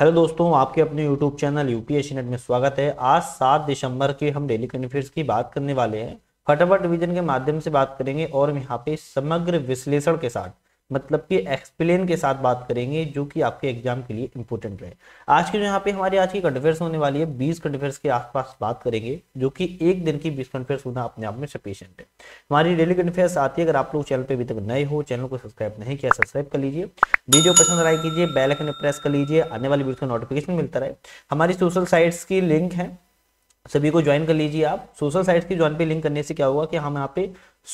hello दोस्तों आपके अपने यूट्यूब चैनल यूपी नेट में स्वागत है आज सात दिसंबर के हम डेली करंट अफेयर्स की बात करने वाले हैं फटाफट डिवीजन के माध्यम से बात करेंगे और यहाँ पे समग्र विश्लेषण के साथ मतलब कि एक्सप्लेन के साथ बात करेंगे जो कि आपके एग्जाम के लिए इंपॉर्टेंट रहे आज के जो यहाँ पे हमारे आज की कंट्रोवर्स होने वाली है बीस कंट्रोवर्स के आसपास बात करेंगे जो कि एक दिन की बीस कंटेयर होना अपने आप में सफिशियंट है हमारी डेली कंट्रोवर्स आती है अगर आप लोग चैनल पर अभी तक नए हो चैनल को सब्सक्राइब नहीं किया सब्सक्राइब कर लीजिए वीडियो पसंद लाइक कीजिए बेलाइकन प्रेस कर लीजिए आने वाली वीडियो का नोटिफिकेशन मिलता रहे हमारी सोशल साइट्स की लिंक है सभी को ज्वाइन कर लीजिए आप सोशल साइट्स की ज्वाइन पे लिंक करने से क्या होगा कि हम यहाँ पे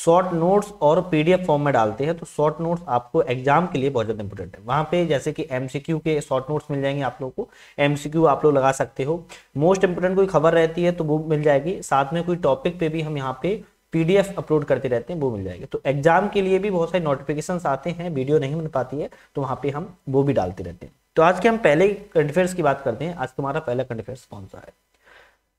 शॉर्ट नोट्स और पीडीएफ फॉर्म में डालते हैं तो शॉर्ट नोट्स आपको एग्जाम के लिए बहुत ज़्यादा इंपॉर्टेंट है वहाँ पे जैसे कि एमसीक्यू के शॉर्ट नोट्स मिल जाएंगे आप लोग को एमसीक्यू आप लोग लगा सकते हो मोस्ट इंपोर्टेंट कोई खबर रहती है तो वो मिल जाएगी साथ में कोई टॉपिक पे भी हम यहाँ पे पीडीएफ अपलोड करते रहते हैं वो मिल जाएगी तो एग्जाम के लिए भी बहुत सारे नोटिफिकेशन आते हैं वीडियो नहीं मिल पाती है तो वहाँ पे हम वो भी डालते रहते हैं तो आज के हम पहले करंट की बात करते हैं आज तुम्हारा पहला करंट कौन सा है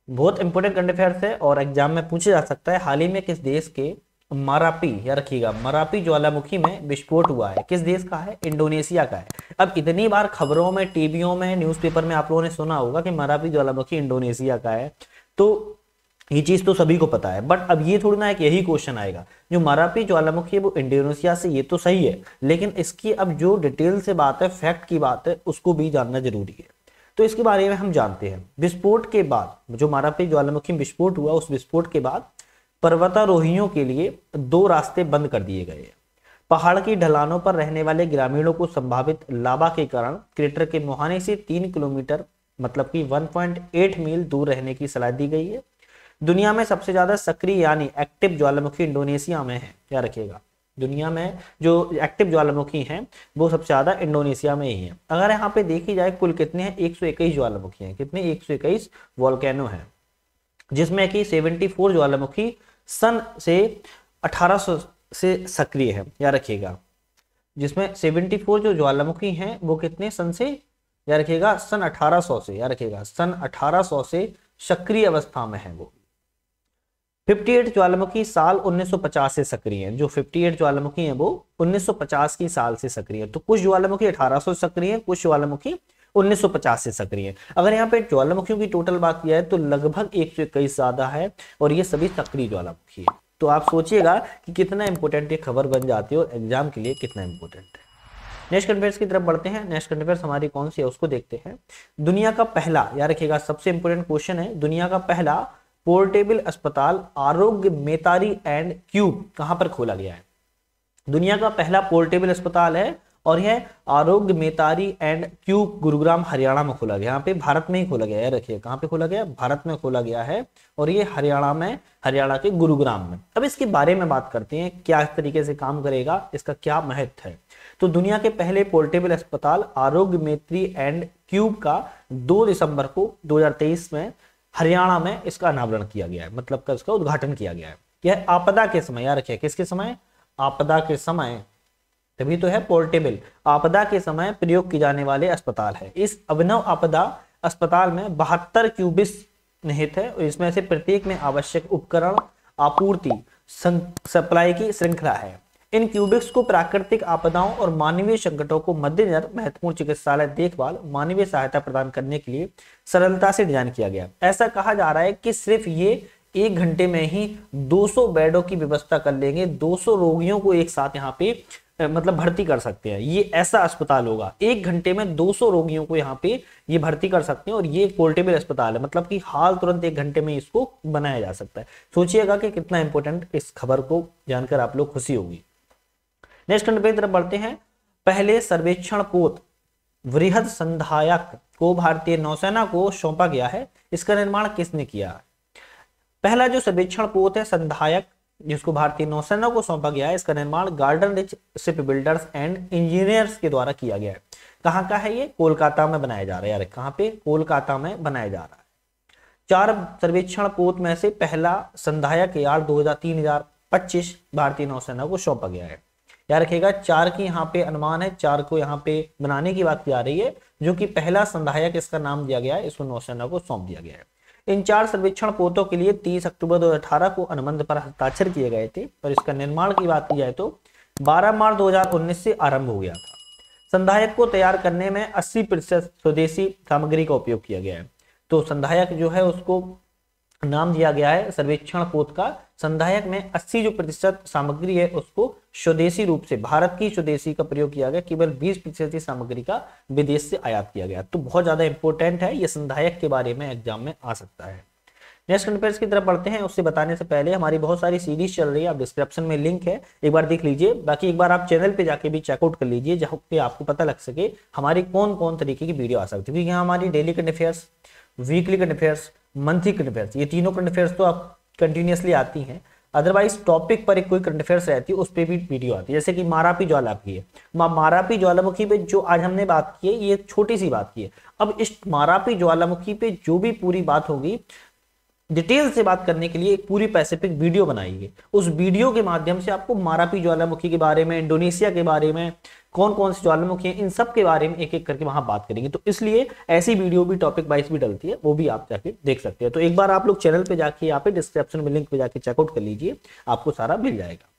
बहुत इंपॉर्टेंट करंट अफेयर्स है और एग्जाम में पूछा जा सकता है हाल ही में किस देश के मरापी या रखिएगा मरापी ज्वालामुखी में विस्फोट हुआ है किस देश का है इंडोनेशिया का है अब इतनी बार खबरों में टीवियों में न्यूज़पेपर में आप लोगों ने सुना होगा कि मरापी ज्वालामुखी इंडोनेशिया का है तो ये चीज़ तो सभी को पता है बट अब ये थोड़ी ना एक यही क्वेश्चन आएगा जो मरापी ज्वालामुखी है वो इंडोनेशिया से ये तो सही है लेकिन इसकी अब जो डिटेल से बात है फैक्ट की बात है उसको भी जानना जरूरी है तो इसके बारे में हम जानते हैं विस्फोट के बाद जो मारा पे ज्वालामुखी विस्फोट हुआ उस विस्फोट के बाद पर्वतारोहियों के लिए दो रास्ते बंद कर दिए गए हैं पहाड़ की ढलानों पर रहने वाले ग्रामीणों को संभावित लाभा के कारण क्रेटर के मुहाने से तीन किलोमीटर मतलब कि 1.8 मील दूर रहने की सलाह दी गई है दुनिया में सबसे ज्यादा सक्रिय यानी एक्टिव ज्वालामुखी इंडोनेशिया में है क्या रखिएगा दुनिया में जो एक्टिव ज्वालामुखी हैं वो सबसे ज़्यादा इंडोनेशिया में ही हैं अगर यहाँ पे देखी जाए कुल कितने हैं एक सौ इक्कीस ज्वालामुखी हैं कितने एक सौ इक्कीस वॉलकैनो हैं जिसमें कि सेवेंटी फोर ज्वालामुखी सन से अठारह सौ से सक्रिय है या रखिएगा जिसमें सेवेंटी फोर जो ज्वालामुखी हैं वो कितने सन से या रखिएगा सन 1800 से या रखिएगा सन 1800 से सक्रिय अवस्था में है वो 58 ज्वालामुखी साल 1950 से सक्रिय हैं जो 58 ज्वालामुखी हैं वो 1950 की साल से सक्रिय हैं तो कुछ ज्वालामुखी 1800 सक्रिय हैं कुछ ज्वालामुखी 1950 से सक्रिय हैं अगर यहाँ पे ज्वालामुखियों की टोटल बात किया है तो लगभग एक सौ इक्कीस ज्यादा है और ये सभी सक्रिय ज्वालामुखी है तो आप सोचिएगा कि कितना इंपॉर्टेंट ये खबर बन जाती है और एग्जाम के लिए कितना इंपॉर्टेंट है नेक्स्ट कंटेंट्स की तरफ बढ़ते हैं नेक्स्ट कंटेंट्स हमारी कौन सी है उसको देखते हैं दुनिया का पहला याद रखिएगा सबसे इंपोर्टेंट क्वेश्चन है दुनिया का पहला पोर्टेबल अस्पताल आरोग्य मेतारी एंड क्यूब कहां पर खोला गया है दुनिया का पहला पोर्टेबल अस्पताल है और यह आरोग्य मेतारी एंड क्यूब गुरुग्राम हरियाणा में खोला गया यहाँ पे भारत में ही खोला गया है रखिए कहाँ पे खोला गया भारत में खोला गया है और ये हरियाणा में हरियाणा के गुरुग्राम में अब इसके बारे में बात करते हैं क्या इस तरीके से काम करेगा इसका क्या महत्व है तो दुनिया के पहले पोर्टेबल अस्पताल आरोग्य मेत्री एंड क्यूब का दो दिसंबर को दो में हरियाणा में इसका अनावरण किया गया है मतलब का इसका उद्घाटन किया गया है यह आपदा के समय याद रखिए किसके समय आपदा के समय तभी तो है पोर्टेबल आपदा के समय प्रयोग की जाने वाले अस्पताल है इस अभिनव आपदा अस्पताल में बहत्तर क्यूबिस निहित है और इसमें से प्रत्येक में आवश्यक उपकरण आपूर्ति सप्लाई की श्रृंखला है इन क्यूबिक्स को प्राकृतिक आपदाओं और मानवीय संकटों को मद्देनजर महत्वपूर्ण चिकित्सालय देखभाल मानवीय सहायता प्रदान करने के लिए सरलता से डिजाइन किया गया ऐसा कहा जा रहा है कि सिर्फ ये एक घंटे में ही 200 बेडों की व्यवस्था कर लेंगे 200 रोगियों को एक साथ यहाँ पे मतलब भर्ती कर सकते हैं ये ऐसा अस्पताल होगा एक घंटे में 200 रोगियों को यहाँ पे ये भर्ती कर सकते हैं और ये पोर्टेबल अस्पताल है मतलब कि हाल तुरंत एक घंटे में इसको बनाया जा सकता है सोचिएगा कि कितना इंपॉर्टेंट इस खबर को जानकर आप लोग खुशी होगी नेक्स्ट खंड पे तरफ बढ़ते हैं पहले सर्वेक्षण पोत वृहद संधायक को भारतीय नौसेना को सौंपा गया है इसका निर्माण किसने किया पहला जो सर्वेक्षण पोत है संधायक जिसको भारतीय नौसेना को सौंपा गया है इसका निर्माण Garden Reach Shipbuilders and Engineers के द्वारा किया गया है कहाँ का है ये कोलकाता में बनाया जा रहा है यार कहाँ पे कोलकाता में बनाया जा रहा है चार सर्वेक्षण पोत में से पहला संधायक यार दो हजार भारतीय नौसेना को सौंपा गया है याद रखिएगा चार की यहाँ पे अनुमान है चार को यहाँ पे बनाने की बात की जा रही है जो कि पहला संधायक इसका नाम दिया गया है इसको नौसेना को सौंप दिया गया है इन चार सर्वेक्षण पोतों के लिए 30 अक्टूबर 2018 को अनुबंध पर हस्ताक्षर किए गए थे और इसका निर्माण की बात की जाए तो 12 मार्च 2019 से आरंभ हो गया था संधायक को तैयार करने में 80 प्रतिशत स्वदेशी सामग्री का उपयोग किया गया है तो संधायक जो है उसको नाम दिया गया है सर्वेक्षण पोत का संधायक में 80 जो प्रतिशत सामग्री है उसको स्वदेशी रूप से भारत की स्वदेशी का प्रयोग किया गया केवल 20 प्रतिशत सामग्री का विदेश से आयात किया गया तो बहुत ज्यादा इंपॉर्टेंट है ये संधायक के बारे में एग्जाम में आ सकता है नेक्स्ट कंपेयर्स की तरफ बढ़ते हैं उससे बताने से पहले हमारी बहुत सारी सीरीज चल रही है आप डिस्क्रिप्शन में लिंक है एक बार देख लीजिए बाकी एक बार आप चैनल पे जाके भी चेकआउट कर लीजिए जहाँ पे आपको पता लग सके हमारी कौन कौन तरीके की वीडियो आ सकती है क्योंकि यहाँ हमारी daily current affairs weekly current affairs monthly current affairs ये तीनों करंट अफेयर्स तो आप कंटिन्यूसली आती हैं अदरवाइज टॉपिक पर एक कोई करंट अफेयर्स रहती है उस पर भी वीडियो आती है जैसे कि मारापी ज्वालामुखी है मारापी ज्वालामुखी पे जो आज हमने बात की है ये छोटी सी बात की है अब इस मारापी ज्वालामुखी पे जो भी पूरी बात होगी डिटेल से बात करने के लिए एक पूरी पैसिफिक वीडियो बनाई है उस वीडियो के माध्यम से आपको मारापी ज्वालामुखी के बारे में इंडोनेशिया के बारे में कौन कौन से ज्वालामुखी हैं इन सब के बारे में एक एक करके वहां बात करेंगे तो इसलिए ऐसी वीडियो भी टॉपिक वाइज भी डलती है वो भी आप जाके देख सकते हैं तो एक बार आप लोग चैनल पर जाके यहाँ पे डिस्क्रिप्शन में लिंक पे जाके चेकआउट कर लीजिए आपको सारा मिल जाएगा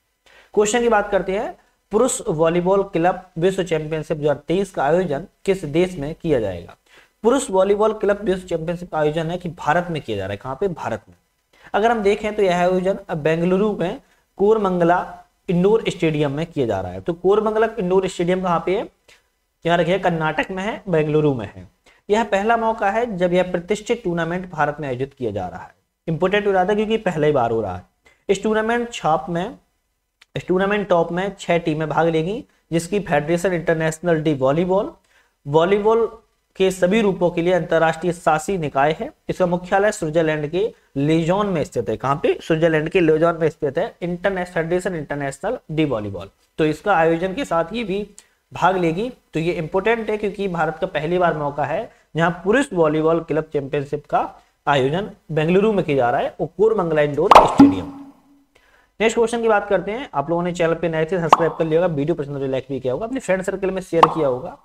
क्वेश्चन की बात करते हैं पुरुष वॉलीबॉल क्लब विश्व चैंपियनशिप दो का आयोजन किस देश में किया जाएगा पुरुष वॉलीबॉल क्लब विश्व चैंपियनशिप का आयोजन है कि भारत में किया जा रहा है कहाँ पे भारत में अगर हम देखें तो यह आयोजन बेंगलुरु में कोरमंगला इंडोर स्टेडियम में किया जा रहा है तो कोरमंगलम इंडोर स्टेडियम कहाँ पे है यहाँ रखिए कर्नाटक में है बेंगलुरु में है यह पहला मौका है जब यह प्रतिष्ठित टूर्नामेंट भारत में आयोजित किया जा रहा है इंपोर्टेंट हो रहा था क्योंकि पहली बार हो रहा है इस टूर्नामेंट छाप में इस टूर्नामेंट टॉप में छह टीमें भाग लेगी जिसकी Federation International de Volleyball volleyball के सभी रूपों के लिए अंतरराष्ट्रीय शासी निकाय है इसका मुख्यालय स्विट्जरलैंड के लेजोन में स्थित है कहां पे स्विट्जरलैंड के लेजोन में स्थित है International Federation International de Volleyball तो इसका आयोजन के साथ ही भी भाग लेगी तो ये इंपोर्टेंट है क्योंकि भारत का पहली बार मौका है जहां पुरुष वॉलीबॉल क्लब चैंपियनशिप का आयोजन बेंगलुरु में किया जा रहा है उकोर मंगला इंडोर स्टेडियम नेक्स्ट क्वेश्चन की बात करते हैं आप लोगों ने चैनल पे नए थे सब्सक्राइब कर लिया होगा वीडियो पसंद तो लाइक भी किया होगा अपने फ्रेंड सर्कल में शेयर किया होगा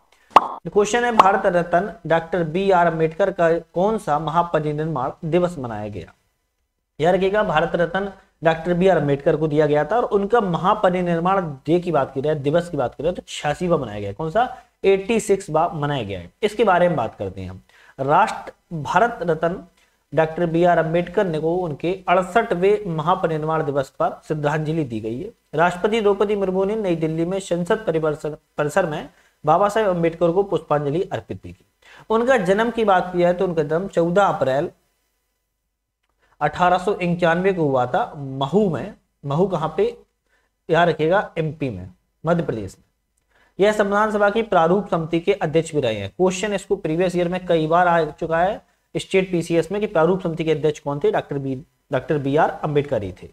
क्वेश्चन है Bharat Ratna doctor B R Ambedkar का कौन सा महापरिनिर्माण दिवस मनाया गया यार रखिएगा Bharat Ratna doctor B R Ambedkar को दिया गया था और उनका महापरिनिर्माण डे की बात जाए दिवस की बात करें तो छियासीवा मनाया गया कौन सा एट्टी सिक्स मनाया गया है इसके बारे में बात करते हैं हम राष्ट्र Bharat Ratna doctor B R Ambedkar ने को उनके अड़सठवे महापरिनिर्माण दिवस पर श्रद्धांजलि दी गई है राष्ट्रपति द्रौपदी मुर्मू ने नई दिल्ली में संसद परिवर्तन परिसर में बाबा साहेब अम्बेडकर को पुष्पांजलि अर्पित भी की उनका जन्म की बात किया है तो उनका जन्म 14 अप्रैल अठारह को हुआ था महू में महू कहाँ पे याद रखिएगा एमपी में मध्य प्रदेश में यह संविधान सभा की प्रारूप समिति के अध्यक्ष भी रहे हैं क्वेश्चन इसको प्रीवियस ईयर में कई बार आ चुका है स्टेट पीसीएस में कि प्रारूप समिति के अध्यक्ष कौन थे doctor B doctor B R Ambedkar ही थे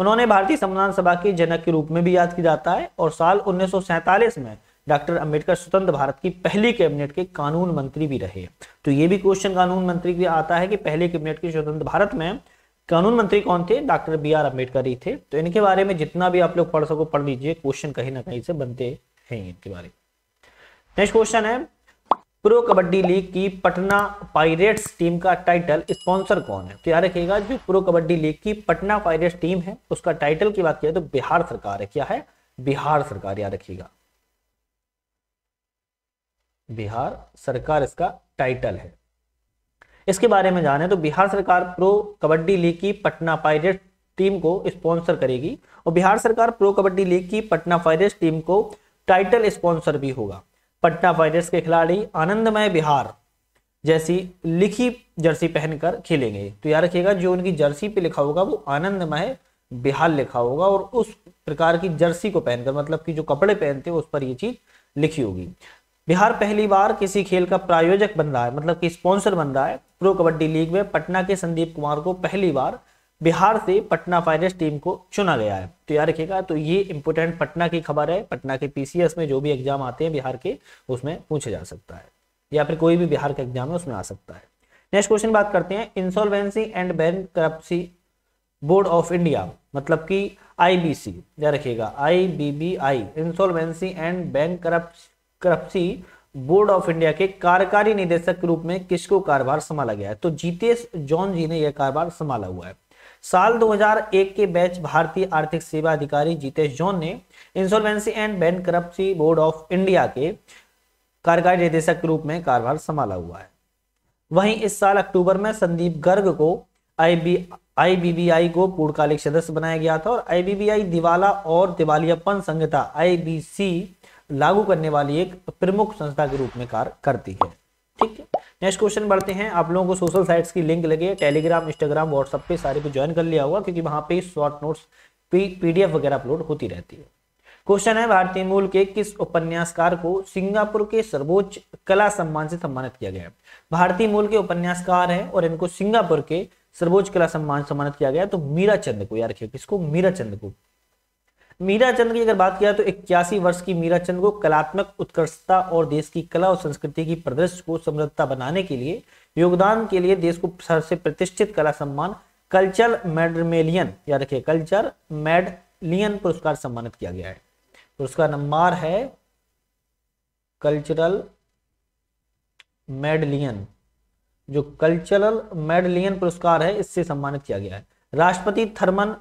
उन्होंने भारतीय संविधान सभा के जनक के रूप में भी याद किया जाता है और साल उन्नीस में डॉक्टर अंबेडकर स्वतंत्र भारत की पहली कैबिनेट के कानून मंत्री भी रहे तो ये भी क्वेश्चन कानून मंत्री भी आता है कि पहले कैबिनेट के स्वतंत्र भारत में कानून मंत्री कौन थे डॉक्टर बी आर अम्बेडकर ही थे तो इनके बारे में जितना भी आप लोग पढ़ सको पढ़ लीजिए क्वेश्चन कहीं ना कहीं से बनते हैं इनके बारे में नेक्स्ट क्वेश्चन है प्रो कबड्डी लीग की पटना पायरेट्स टीम का टाइटल स्पॉन्सर कौन है तो याद रखिएगा जो प्रो कबड्डी लीग की पटना पायरेट्स टीम है उसका टाइटल की बात किया तो बिहार सरकार है क्या है बिहार सरकार याद रखिएगा बिहार सरकार इसका टाइटल है इसके बारे में जाने तो बिहार सरकार प्रो कबड्डी लीग की पटना पायरेट टीम को स्पॉन्सर करेगी और बिहार सरकार प्रो कबड्डी लीग की पटना पायरेट्स टीम को टाइटल स्पॉन्सर भी होगा पटना पायरेट्स के खिलाड़ी आनंदमय बिहार जैसी लिखी जर्सी पहनकर खेलेंगे तो याद रखिएगा जो उनकी जर्सी पे लिखा होगा वो आनंदमय बिहार लिखा होगा और उस प्रकार की जर्सी को पहनकर मतलब कि जो कपड़े पहनते हैं उस पर ये चीज लिखी होगी बिहार पहली बार किसी खेल का प्रायोजक बन रहा है मतलब कि स्पॉन्सर बन रहा है प्रो कबड्डी लीग में पटना के संदीप कुमार को पहली बार बिहार से पटना फाइनेंस टीम को चुना गया है तो यार रखिएगा तो ये इंपोर्टेंट पटना की खबर है पटना के पीसीएस में जो भी एग्जाम आते हैं बिहार के उसमें पूछा जा सकता है या फिर कोई भी बिहार का एग्जाम है उसमें आ सकता है नेक्स्ट क्वेश्चन बात करते हैं insolvency and bankruptcy board of India मतलब कि आईबीसी बी रखिएगा I insolvency and bank corruption करप्सी बोर्ड ऑफ इंडिया के कार्यकारी निदेशक के रूप में किसको कार्यभार संभाला गया है तो जीतेश जॉन जी ने यह कार्यभार संभाला हुआ है साल 2001 के बैच भारतीय आर्थिक सेवा अधिकारी जीतेश जॉन ने insolvency and bankruptcy board of India के कार्यकारी निदेशक के रूप में कार्यभार संभाला हुआ है वहीं इस साल अक्टूबर में संदीप गर्ग को आईबी आईबीबीआई को पूर्णकालिक सदस्य बनाया गया था और आईबीबीआई दिवाला और दिवालियापन संहिता आईबीसी लागू करने वाली एक प्रमुख संस्था के रूप में कार्य करती है ठीक है नेक्स्ट क्वेश्चन बढ़ते हैं आप लोगों को सोशल साइट्स की लिंक लगे टेलीग्राम इंस्टाग्राम व्हाट्सअप पे सारे पे ज्वाइन कर लिया होगा क्योंकि वहां पे शॉर्ट नोट्स पीडीएफ वगैरह अपलोड होती रहती है क्वेश्चन है भारतीय मूल के किस उपन्यासकार को सिंगापुर के सर्वोच्च कला सम्मान से सम्मानित किया गया भारतीय मूल के उपन्यासकार है और इनको सिंगापुर के सर्वोच्च कला सम्मान सम्मानित किया गया तो मीरा चंद को याद रखिए किसको मीरा चंद को मीरा चंद की अगर बात किया तो इक्यासी वर्ष की मीरा चंद को कलात्मक उत्कृष्टता और देश की कला और संस्कृति की प्रदर्श को समृद्धता बनाने के लिए योगदान के लिए देश को सबसे प्रतिष्ठित कला सम्मान कल्चर मेडमेलियन या रखिए कल्चर मेडलियन पुरस्कार सम्मानित किया गया है पुरस्कार नंबर है कल्चरल मेडलियन जो कल्चरल मेडलियन पुरस्कार है इससे सम्मानित किया गया है राष्ट्रपति थर्मन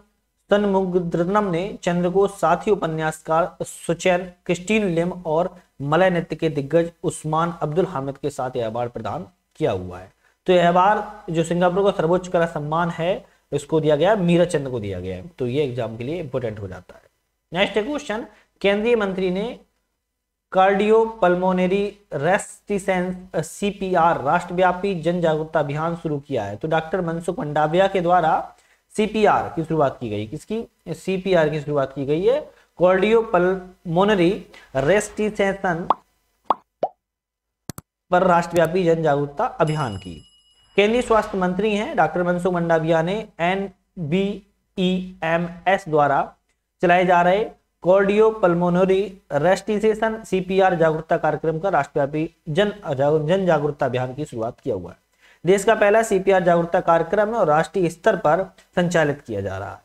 सन्मुद्रनम ने चंद्र को साथी उपन्यासकार सुचैन क्रिस्टीन लिम और मलय नृत्य के दिग्गज उस्मान अब्दुल हामिद के साथ यह अवार्ड प्रदान किया हुआ है तो यह अवार्ड जो सिंगापुर का सर्वोच्च कला सम्मान है इसको दिया गया मीरा चंद्र को दिया गया है तो ये एग्जाम के लिए इंपोर्टेंट हो जाता है नेक्स्ट क्वेश्चन केंद्रीय मंत्री ने कार्डियो पल्मोनरी रेस्टिसेंस सीपीआर राष्ट्रव्यापी जन जागरूकता अभियान शुरू किया है तो डॉक्टर मनसुख मंडाविया के द्वारा सीपीआर की शुरुआत की गई किसकी सीपीआर की शुरुआत की गई है कॉर्डियोपल्मोनरी रेस्टिसेशन पर राष्ट्रव्यापी जन जागरूकता अभियान की केंद्रीय स्वास्थ्य मंत्री हैं डॉक्टर मनसुख मंडाविया ने N B E M S द्वारा चलाए जा रहे कॉर्डियो रेस्टिसेशन सीपीआर जागरूकता कार्यक्रम का राष्ट्रव्यापी जन जन जागरूकता अभियान की शुरुआत किया हुआ है देश का पहला सीपीआर जागरूकता कार्यक्रम है और राष्ट्रीय स्तर पर संचालित किया जा रहा है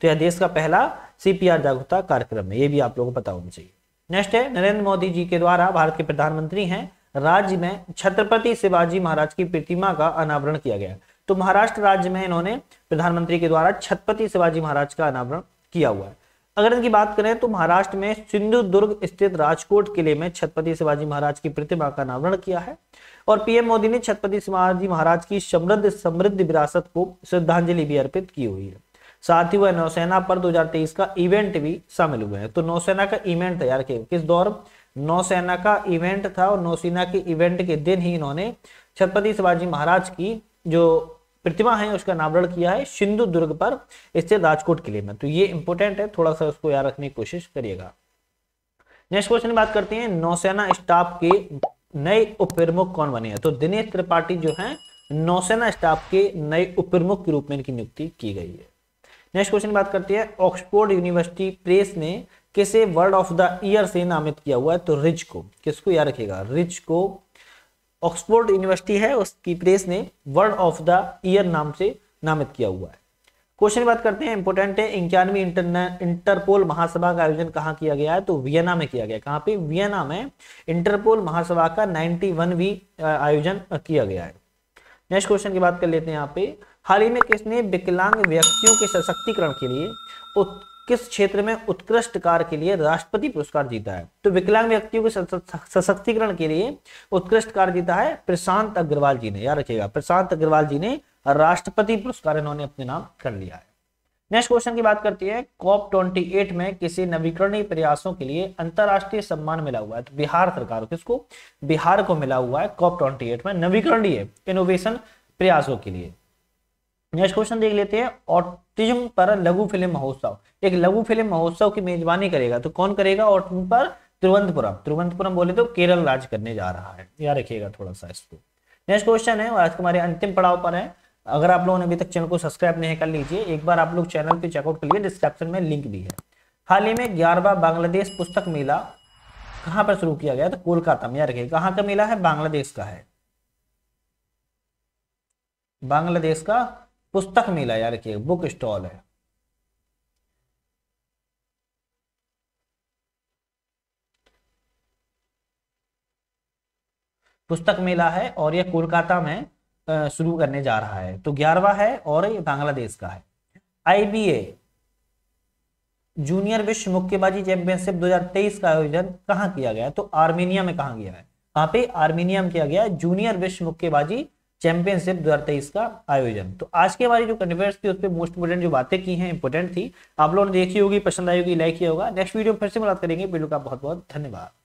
तो यह देश का पहला सीपीआर जागरूकता कार्यक्रम है ये भी आप लोगों को पता होना चाहिए नेक्स्ट है नरेंद्र मोदी जी के द्वारा भारत के प्रधानमंत्री हैं राज्य में छत्रपति शिवाजी महाराज की प्रतिमा का अनावरण किया गया तो महाराष्ट्र राज्य में इन्होंने प्रधानमंत्री के द्वारा छत्रपति शिवाजी महाराज का अनावरण किया हुआ है अगर इनकी बात करें तो महाराष्ट्र में सिंधुदुर्ग स्थित राजकोट किले में छत्रपति शिवाजी महाराज की प्रतिमा का अनावरण किया है और पीएम मोदी ने छत्रपति शिवाजी महाराज की समृद्ध समृद्ध विरासत को श्रद्धांजलि भी अर्पित की हुई है साथ ही वह नौसेना पर 2023 का इवेंट भी शामिल हुए हैं तो नौसेना का इवेंट तैयार किया किस दौर नौसेना का इवेंट था और नौसेना के इवेंट के दिन ही इन्होंने छत्रपति शिवाजी महाराज की जो प्रतिमा है उसका नामकरण किया है सिंधु दुर्ग पर स्थित राजकोट किले में तो ये इंपॉर्टेंट है थोड़ा सा उसको याद रखने की कोशिश करिएगा नेक्स्ट क्वेश्चन बात करते हैं नौसेना स्टाफ के नए उपप्रमुख कौन बने हैं तो दिनेश त्रिपाठी जो है नौसेना स्टाफ के नए उपप्रमुख के रूप में इनकी नियुक्ति की गई है नेक्स्ट क्वेश्चन बात करते हैं ऑक्सफोर्ड यूनिवर्सिटी प्रेस ने किसे वर्ड ऑफ द ईयर से नामित किया हुआ है तो रिच को किसको याद रखिएगा रिच को ऑक्सफोर्ड यूनिवर्सिटी है उसकी प्रेस ने वर्ड ऑफ द ईयर नाम से नामित किया हुआ है क्वेश्चन बात करते हैं इंपोर्टेंट है इक्यानवे इंटरपोल महासभा का आयोजन कहाँ किया गया है तो वियना में किया गया कहाँ पे वियना में इंटरपोल महासभा का 91 भी आयोजन किया गया है नेक्स्ट क्वेश्चन की बात कर लेते हैं यहाँ पे हाल ही में किसने विकलांग व्यक्तियों के सशक्तिकरण के लिए किस क्षेत्र में उत्कृष्ट कार्य के लिए राष्ट्रपति पुरस्कार जीता है तो विकलांग व्यक्तियों के सशक्तिकरण के लिए उत्कृष्ट कार्य जीता है प्रशांत अग्रवाल जी ने याद रखिएगा प्रशांत अग्रवाल जी ने राष्ट्रपति पुरस्कार इन्होंने अपने नाम कर लिया है नेक्स्ट क्वेश्चन की बात करती है कॉप ट्वेंटी एट में किसी नवीकरणीय प्रयासों के लिए अंतरराष्ट्रीय सम्मान मिला हुआ है तो बिहार सरकार किसको बिहार को मिला हुआ है कॉप ट्वेंटी एट में नवीकरणीय इनोवेशन प्रयासों के लिए नेक्स्ट क्वेश्चन देख लेते हैं तीजम पर लघु फिल्म महोत्सव एक लघु फिल्म महोत्सव की मेजबानी करेगा तो कौन करेगा और उन पर तिरुवंतपुरम तिरुवंतपुरम बोले तो केरल राज करने जा रहा है याद रखिएगा थोड़ा सा इसको नेक्स्ट क्वेश्चन है आज हमारे अंतिम पड़ाव पर है अगर आप लोगों ने अभी तक चैनल को सब्सक्राइब नहीं कर लीजिए एक बार आप लोग चैनल पे चेकआउट कर करिए डिस्क्रिप्शन में लिंक भी है हाल ही में ग्यारहवा बांग्लादेश पुस्तक मेला कहाँ पर शुरू किया गया तो कोलकाता में याद रखिए कहाँ का मेला है बांग्लादेश का है बांग्लादेश का पुस्तक मेला यार रखिए बुक स्टॉल है पुस्तक मेला है और यह कोलकाता में शुरू करने जा रहा है तो ग्यारहवा है और बांग्लादेश का है आईबीए जूनियर विश्व मुक्केबाजी चैंपियनशिप 2023 का आयोजन कहां किया गया तो आर्मेनिया में कहा गया है कहां पे आर्मेनिया में किया गया जूनियर विश्व मुक्केबाजी चैंपियनशिप दो हजार तेईस का आयोजन तो आज के हमारी जो कन्वर्स थी उस पर मोस्ट इंपोर्टेंट जो बातें की हैं इंपोर्टेंट थी आप लोगों ने देखी होगी पसंद आई होगी लाइक किया होगा नेक्स्ट वीडियो में फिर से मुलाकात करेंगे वीडियो का बहुत बहुत धन्यवाद